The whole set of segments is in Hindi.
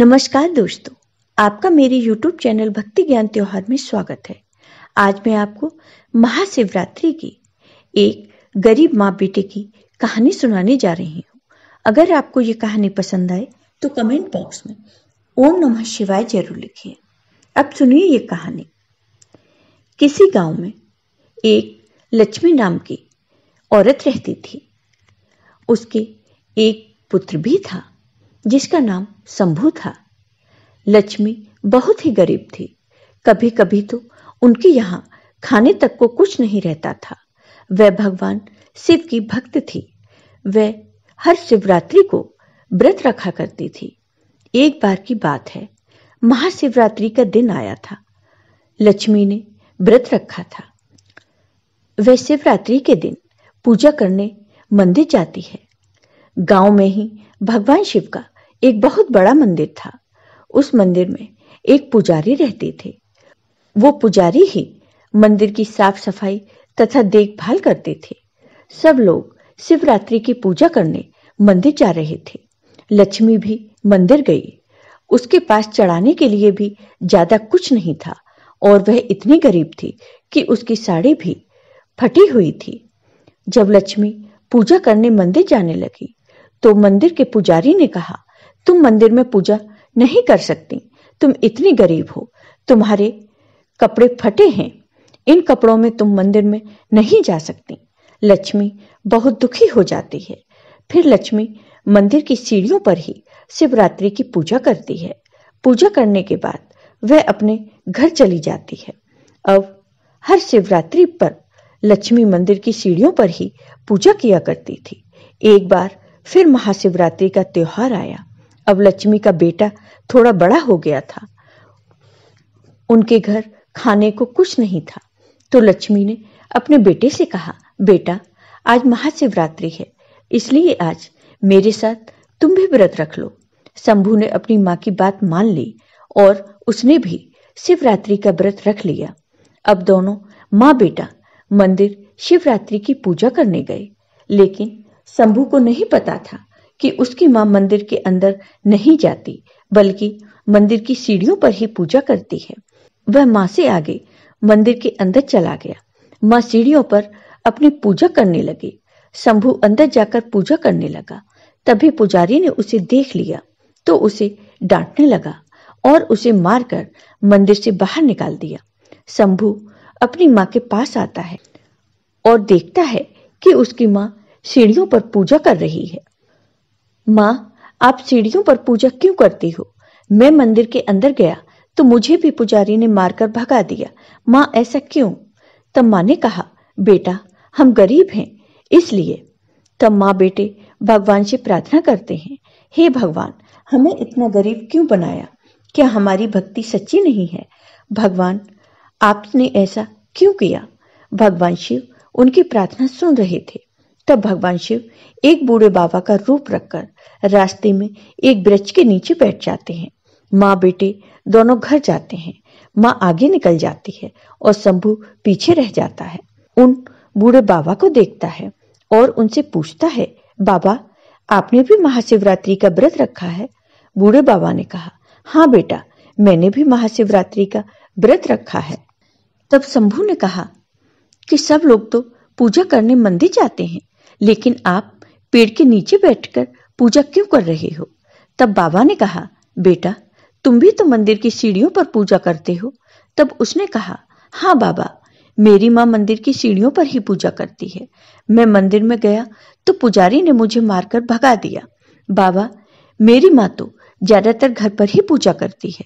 नमस्कार दोस्तों आपका मेरे YouTube चैनल भक्ति ज्ञान त्योहार में स्वागत है आज मैं आपको महाशिवरात्रि की एक गरीब माँ बेटे की कहानी सुनाने जा रही हूँ अगर आपको ये कहानी पसंद आए तो कमेंट बॉक्स में ओम नमः शिवाय जरूर लिखिए अब सुनिए ये कहानी किसी गांव में एक लक्ष्मी नाम की औरत रहती थी उसके एक पुत्र भी था जिसका नाम शंभू था लक्ष्मी बहुत ही गरीब थी कभी कभी तो उनके यहाँ खाने तक को कुछ नहीं रहता था वह भगवान शिव की भक्त थी वह हर शिवरात्रि को व्रत रखा करती थी एक बार की बात है महाशिवरात्रि का दिन आया था लक्ष्मी ने व्रत रखा था वह शिवरात्रि के दिन पूजा करने मंदिर जाती है गांव में ही भगवान शिव का एक बहुत बड़ा मंदिर था उस मंदिर में एक पुजारी रहते थे वो पुजारी ही मंदिर की साफ सफाई तथा देखभाल करते थे सब लोग शिवरात्रि की पूजा करने मंदिर जा रहे थे लक्ष्मी भी मंदिर गई उसके पास चढ़ाने के लिए भी ज्यादा कुछ नहीं था और वह इतनी गरीब थी कि उसकी साड़ी भी फटी हुई थी जब लक्ष्मी पूजा करने मंदिर जाने लगी तो मंदिर के पुजारी ने कहा तुम मंदिर में पूजा नहीं कर सकती तुम इतनी गरीब हो तुम्हारे कपड़े फटे हैं इन कपड़ों में तुम मंदिर में नहीं जा सकती लक्ष्मी बहुत दुखी हो जाती है फिर लक्ष्मी मंदिर की सीढ़ियों पर ही शिवरात्रि की पूजा करती है पूजा करने के बाद वह अपने घर चली जाती है अब हर शिवरात्रि पर लक्ष्मी मंदिर की सीढ़ियों पर ही पूजा किया करती थी एक बार फिर महाशिवरात्रि का त्योहार आया अब लक्ष्मी का बेटा थोड़ा बड़ा हो गया था उनके घर खाने को कुछ नहीं था तो लक्ष्मी ने अपने बेटे से कहा बेटा आज महाशिवरात्रि है इसलिए आज मेरे साथ तुम भी व्रत रख लो शंभू ने अपनी माँ की बात मान ली और उसने भी शिवरात्रि का व्रत रख लिया अब दोनों माँ बेटा मंदिर शिवरात्रि की पूजा करने गए लेकिन शंभू को नहीं पता था कि उसकी मां मंदिर के अंदर नहीं जाती बल्कि मंदिर की सीढ़ियों पर ही पूजा करती है वह मां से आगे मंदिर के अंदर चला गया मां सीढ़ियों पर अपनी पूजा करने लगी शंभू अंदर जाकर पूजा करने लगा तभी पुजारी ने उसे देख लिया तो उसे डांटने लगा और उसे मारकर मंदिर से बाहर निकाल दिया शंभू अपनी माँ के पास आता है और देखता है कि उसकी माँ सीढ़ियों पर पूजा कर रही है माँ आप सीढ़ियों पर पूजा क्यों करती हो मैं मंदिर के अंदर गया तो मुझे भी पुजारी ने मारकर भगा दिया माँ ऐसा क्यों तब माँ ने कहा बेटा हम गरीब हैं इसलिए तब माँ बेटे भगवान से प्रार्थना करते हैं हे भगवान हमें इतना गरीब क्यों बनाया क्या हमारी भक्ति सच्ची नहीं है भगवान आपने ऐसा क्यों किया भगवान शिव उनकी प्रार्थना सुन रहे थे तब भगवान शिव एक बूढ़े बाबा का रूप रखकर रास्ते में एक ब्रज के नीचे बैठ जाते हैं माँ बेटे दोनों घर जाते हैं माँ आगे निकल जाती है और शंभु पीछे रह जाता है उन बूढ़े बाबा को देखता है और उनसे पूछता है बाबा आपने भी महाशिवरात्रि का व्रत रखा है बूढ़े बाबा ने कहा हाँ बेटा मैंने भी महाशिवरात्रि का व्रत रखा है तब शंभू ने कहा कि सब लोग तो पूजा करने मंदिर जाते हैं लेकिन आप पेड़ के नीचे बैठकर पूजा क्यों कर रहे हो तब बाबा ने कहा बेटा तुम भी तो मंदिर की सीढ़ियों पर पूजा करते हो तब उसने कहा हाँ बाबा मेरी माँ मंदिर की सीढ़ियों पर ही पूजा करती है मैं मंदिर में गया तो पुजारी ने मुझे मारकर भगा दिया बाबा मेरी माँ तो ज्यादातर घर पर ही पूजा करती है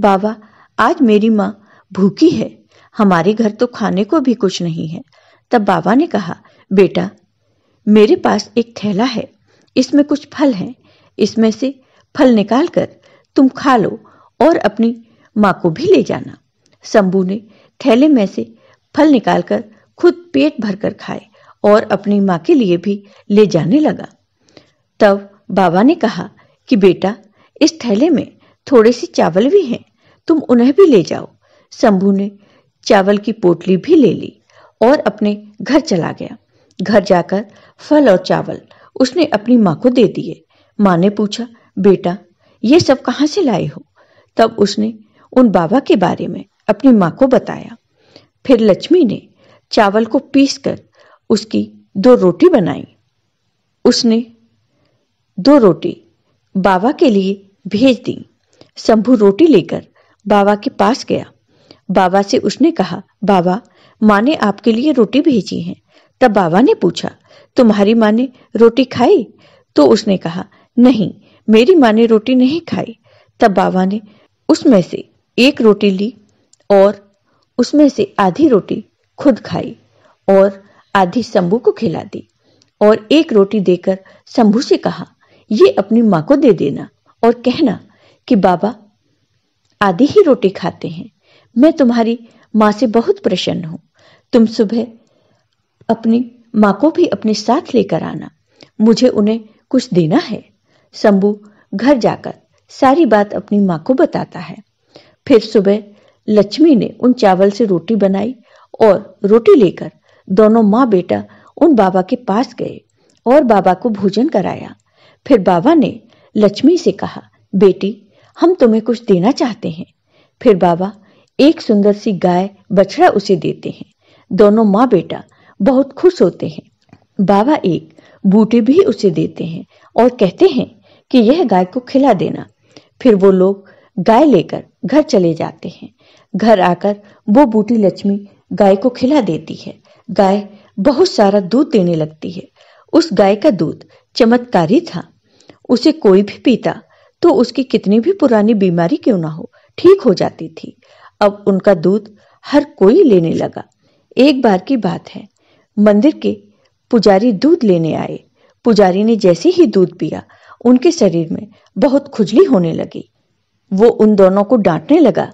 बाबा आज मेरी माँ भूखी है हमारे घर तो खाने को भी कुछ नहीं है तब बाबा ने कहा बेटा मेरे पास एक थैला है इसमें कुछ फल हैं इसमें से फल निकालकर तुम खा लो और अपनी माँ को भी ले जाना शंभू ने थैले में से फल निकालकर खुद पेट भरकर खाए और अपनी माँ के लिए भी ले जाने लगा तब बाबा ने कहा कि बेटा इस थैले में थोड़े से चावल भी हैं तुम उन्हें भी ले जाओ शंभू ने चावल की पोटली भी ले ली और अपने घर चला गया घर जाकर फल और चावल उसने अपनी माँ को दे दिए माँ ने पूछा बेटा ये सब कहाँ से लाए हो तब उसने उन बाबा के बारे में अपनी माँ को बताया फिर लक्ष्मी ने चावल को पीस कर उसकी दो रोटी बनाई उसने दो रोटी बाबा के लिए भेज दी शंभू रोटी लेकर बाबा के पास गया बाबा से उसने कहा बाबा माँ ने आपके लिए रोटी भेजी है तब बाबा ने पूछा तुम्हारी माँ ने रोटी खाई तो उसने कहा नहीं मेरी माँ ने रोटी नहीं खाई तब बाबा ने उसमें से एक रोटी ली और उसमें से आधी रोटी खुद खाई और आधी शंभू को खिला दी और एक रोटी देकर शंभू से कहा ये अपनी माँ को दे देना और कहना कि बाबा आधी ही रोटी खाते हैं मैं तुम्हारी माँ से बहुत प्रसन्न हूँ तुम सुबह अपनी माँ को भी अपने साथ लेकर आना मुझे उन्हें कुछ देना है शंभू घर जाकर सारी बात अपनी माँ को बताता है फिर सुबह लक्ष्मी ने उन चावल से रोटी बनाई और रोटी लेकर दोनों माँ बेटा उन बाबा के पास गए और बाबा को भोजन कराया फिर बाबा ने लक्ष्मी से कहा बेटी हम तुम्हें कुछ देना चाहते हैं फिर बाबा एक सुंदर सी गाय बछड़ा उसे देते हैं दोनों माँ बेटा बहुत खुश होते हैं बाबा एक बूटे भी उसे देते हैं और कहते हैं कि यह गाय को खिला देना फिर वो लोग गाय लेकर घर चले जाते हैं घर आकर वो बूटी लक्ष्मी गाय को खिला देती है गाय बहुत सारा दूध देने लगती है उस गाय का दूध चमत्कारी था उसे कोई भी पीता तो उसकी कितनी भी पुरानी बीमारी क्यों ना हो ठीक हो जाती थी अब उनका दूध हर कोई लेने लगा एक बार की बात है मंदिर के पुजारी दूध लेने आए पुजारी ने जैसे ही दूध पिया उनके शरीर में बहुत खुजली होने लगी वो उन दोनों को डांटने लगा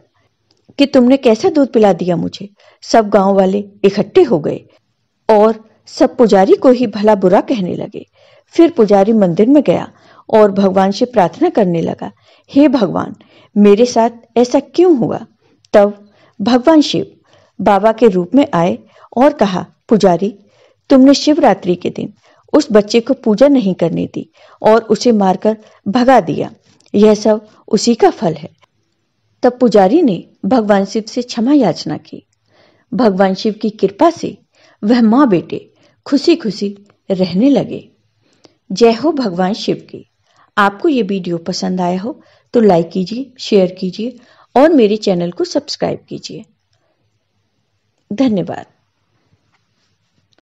कि तुमने कैसा दूध पिला दिया मुझे सब गांव वाले इकट्ठे हो गए और सब पुजारी को ही भला बुरा कहने लगे फिर पुजारी मंदिर में गया और भगवान से प्रार्थना करने लगा हे भगवान मेरे साथ ऐसा क्यों हुआ तब भगवान शिव बाबा के रूप में आए और कहा पुजारी तुमने शिवरात्रि के दिन उस बच्चे को पूजा नहीं करने दी और उसे मारकर भगा दिया यह सब उसी का फल है तब पुजारी ने भगवान शिव से क्षमा याचना की भगवान शिव की कृपा से वह माँ बेटे खुशी खुशी रहने लगे जय हो भगवान शिव की आपको ये वीडियो पसंद आया हो तो लाइक कीजिए शेयर कीजिए और मेरे चैनल को सब्सक्राइब कीजिए धन्यवाद